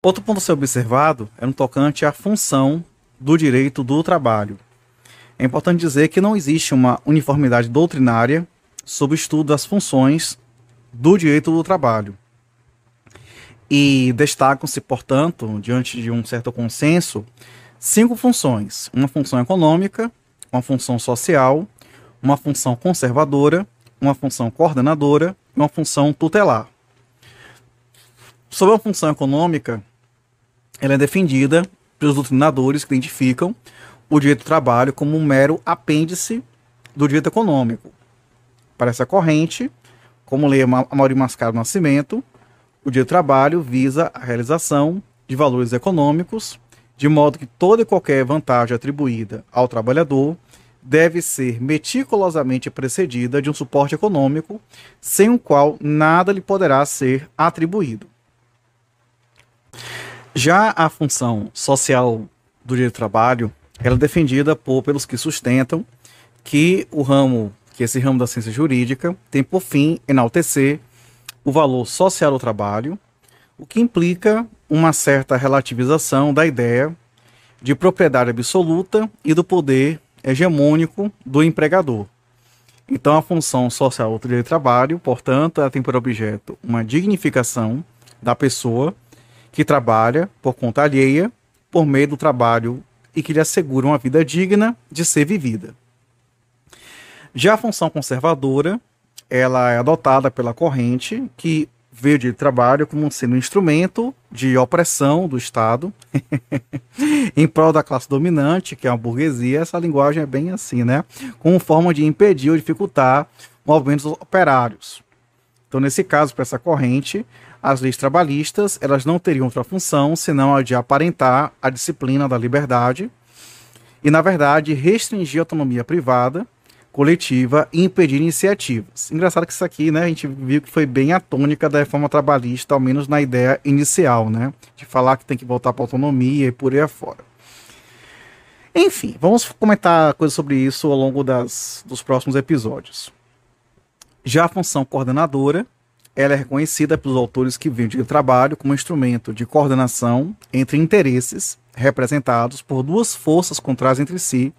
Outro ponto a ser observado é no tocante à função do direito do trabalho. É importante dizer que não existe uma uniformidade doutrinária sobre o estudo das funções do direito do trabalho. E destacam-se, portanto, diante de um certo consenso, cinco funções: uma função econômica, uma função social, uma função conservadora, uma função coordenadora e uma função tutelar. Sobre a função econômica, ela é defendida pelos doutrinadores que identificam o direito do trabalho como um mero apêndice do direito econômico. Para essa corrente, como lê Amaury Mascaro Nascimento, o Dia do Trabalho visa a realização de valores econômicos, de modo que toda e qualquer vantagem atribuída ao trabalhador deve ser meticulosamente precedida de um suporte econômico, sem o qual nada lhe poderá ser atribuído. Já a função social do dia do trabalho, ela é defendida por, pelos que sustentam que o ramo, que esse ramo da ciência jurídica tem por fim enaltecer o valor social ao trabalho, o que implica uma certa relativização da ideia de propriedade absoluta e do poder hegemônico do empregador. Então, a função social do trabalho, portanto, ela tem por objeto uma dignificação da pessoa que trabalha por conta alheia, por meio do trabalho e que lhe assegura uma vida digna de ser vivida. Já a função conservadora, ela é adotada pela corrente que vê o direito do trabalho como sendo um instrumento de opressão do Estado em prol da classe dominante, que é a burguesia. Essa linguagem é bem assim, né? Como forma de impedir ou dificultar movimentos operários. Então, nesse caso, para essa corrente, as leis trabalhistas elas não teriam outra função senão a de aparentar a disciplina da liberdade e, na verdade, restringir a autonomia privada coletiva e impedir iniciativas. Engraçado que isso aqui, né, a gente viu que foi bem a tônica da reforma trabalhista, ao menos na ideia inicial, né, de falar que tem que voltar para autonomia e por aí afora. Enfim, vamos comentar coisas sobre isso ao longo das, dos próximos episódios. Já a função coordenadora, ela é reconhecida pelos autores que vêm o trabalho como instrumento de coordenação entre interesses representados por duas forças contrárias entre si,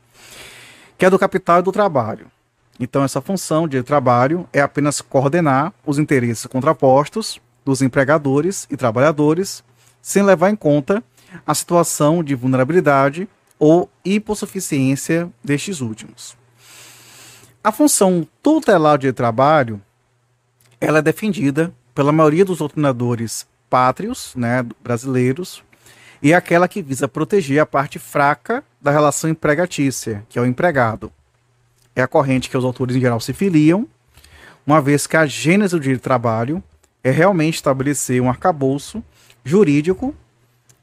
que é do capital e do trabalho. Então, essa função de trabalho é apenas coordenar os interesses contrapostos dos empregadores e trabalhadores, sem levar em conta a situação de vulnerabilidade ou hipossuficiência destes últimos. A função tutelar de trabalho ela é defendida pela maioria dos doutrinadores pátrios, né, brasileiros, e é aquela que visa proteger a parte fraca da relação empregatícia, que é o empregado. É a corrente que os autores em geral se filiam, uma vez que a gênese do direito do trabalho é realmente estabelecer um arcabouço jurídico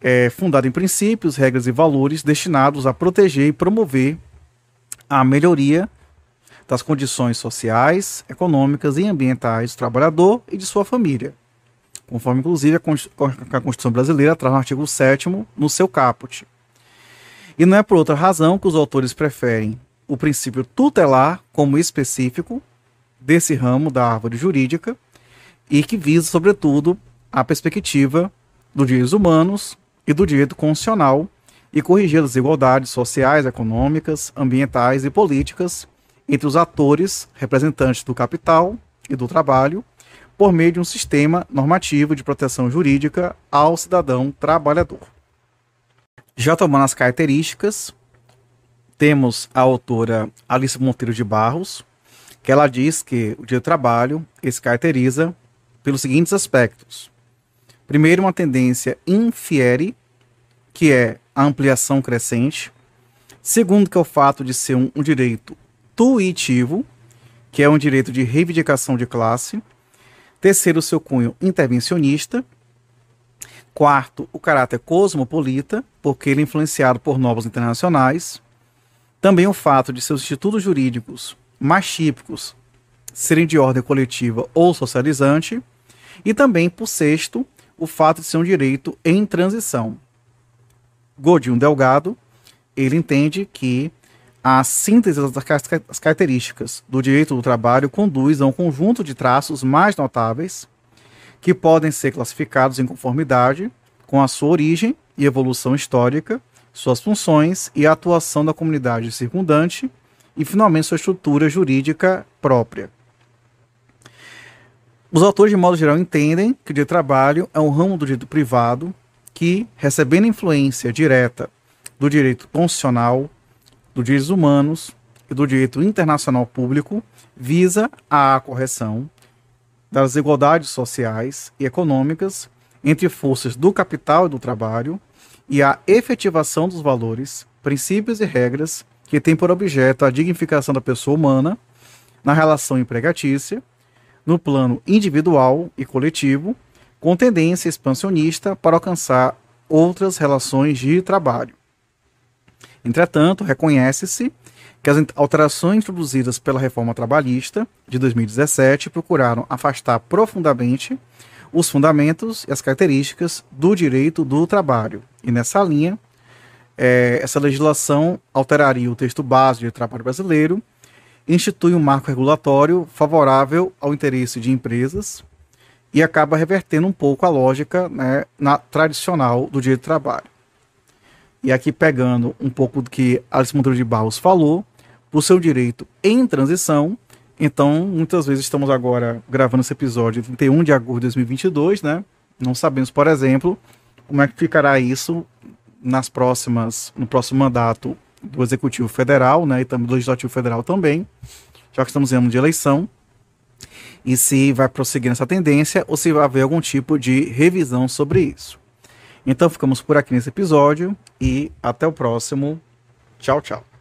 é, fundado em princípios, regras e valores destinados a proteger e promover a melhoria das condições sociais, econômicas e ambientais do trabalhador e de sua família conforme inclusive a Constituição brasileira traz no artigo 7 no seu caput. E não é por outra razão que os autores preferem o princípio tutelar como específico desse ramo da árvore jurídica e que visa, sobretudo, a perspectiva dos direitos humanos e do direito constitucional e corrigir as desigualdades sociais, econômicas, ambientais e políticas entre os atores representantes do capital e do trabalho por meio de um sistema normativo de proteção jurídica ao cidadão trabalhador. Já tomando as características, temos a autora Alice Monteiro de Barros, que ela diz que o direito do trabalho se caracteriza pelos seguintes aspectos. Primeiro, uma tendência infiere, que é a ampliação crescente. Segundo, que é o fato de ser um, um direito tuitivo, que é um direito de reivindicação de classe. Terceiro, seu cunho intervencionista. Quarto, o caráter cosmopolita, porque ele é influenciado por novos internacionais. Também o fato de seus institutos jurídicos mais típicos serem de ordem coletiva ou socializante. E também, por sexto, o fato de ser um direito em transição. Godinho Delgado, ele entende que a síntese das características do direito do trabalho conduz a um conjunto de traços mais notáveis que podem ser classificados em conformidade com a sua origem e evolução histórica, suas funções e a atuação da comunidade circundante e, finalmente, sua estrutura jurídica própria. Os autores, de modo geral, entendem que o direito do trabalho é um ramo do direito privado que, recebendo influência direta do direito constitucional, dos Direitos Humanos e do Direito Internacional Público visa a correção das desigualdades sociais e econômicas entre forças do capital e do trabalho e a efetivação dos valores, princípios e regras que têm por objeto a dignificação da pessoa humana na relação empregatícia, no plano individual e coletivo, com tendência expansionista para alcançar outras relações de trabalho. Entretanto, reconhece-se que as alterações introduzidas pela reforma trabalhista de 2017 procuraram afastar profundamente os fundamentos e as características do direito do trabalho. E nessa linha, é, essa legislação alteraria o texto base do trabalho brasileiro, institui um marco regulatório favorável ao interesse de empresas e acaba revertendo um pouco a lógica né, na, tradicional do direito do trabalho. E aqui pegando um pouco do que Alice Monteiro de Barros falou, por seu direito em transição. Então, muitas vezes estamos agora gravando esse episódio 31 de agosto de 2022, né? Não sabemos, por exemplo, como é que ficará isso nas próximas, no próximo mandato do Executivo Federal, né? E também do Legislativo Federal também, já que estamos em ano de eleição. E se vai prosseguir nessa tendência ou se vai haver algum tipo de revisão sobre isso. Então ficamos por aqui nesse episódio e até o próximo. Tchau, tchau.